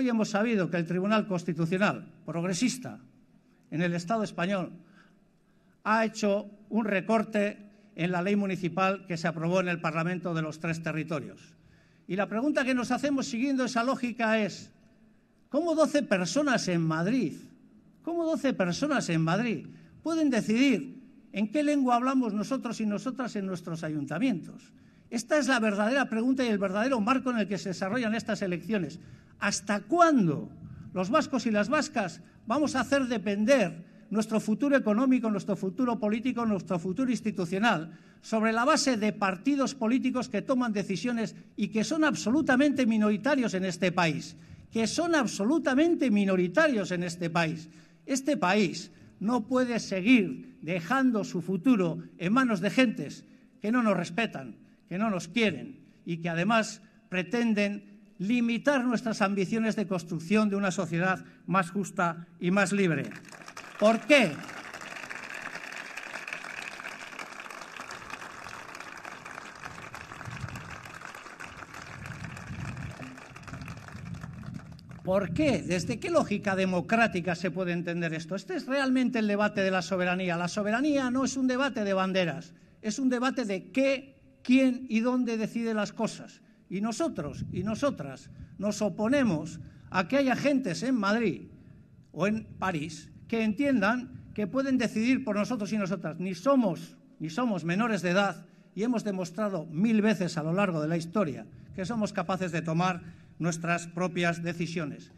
Hoy hemos sabido que el Tribunal Constitucional progresista en el Estado español ha hecho un recorte en la ley municipal que se aprobó en el Parlamento de los tres territorios. Y la pregunta que nos hacemos siguiendo esa lógica es, ¿cómo 12 personas en Madrid, cómo 12 personas en Madrid pueden decidir en qué lengua hablamos nosotros y nosotras en nuestros ayuntamientos? Esta es la verdadera pregunta y el verdadero marco en el que se desarrollan estas elecciones. ¿Hasta cuándo los vascos y las vascas vamos a hacer depender nuestro futuro económico, nuestro futuro político, nuestro futuro institucional, sobre la base de partidos políticos que toman decisiones y que son absolutamente minoritarios en este país, que son absolutamente minoritarios en este país. Este país no puede seguir dejando su futuro en manos de gentes que no nos respetan, que no nos quieren y que además pretenden limitar nuestras ambiciones de construcción de una sociedad más justa y más libre. ¿Por qué? ¿Por qué? ¿Desde qué lógica democrática se puede entender esto? Este es realmente el debate de la soberanía. La soberanía no es un debate de banderas, es un debate de qué, quién y dónde decide las cosas. Y nosotros y nosotras nos oponemos a que haya gentes en Madrid o en París que entiendan que pueden decidir por nosotros y nosotras. Ni somos, ni somos menores de edad y hemos demostrado mil veces a lo largo de la historia que somos capaces de tomar nuestras propias decisiones.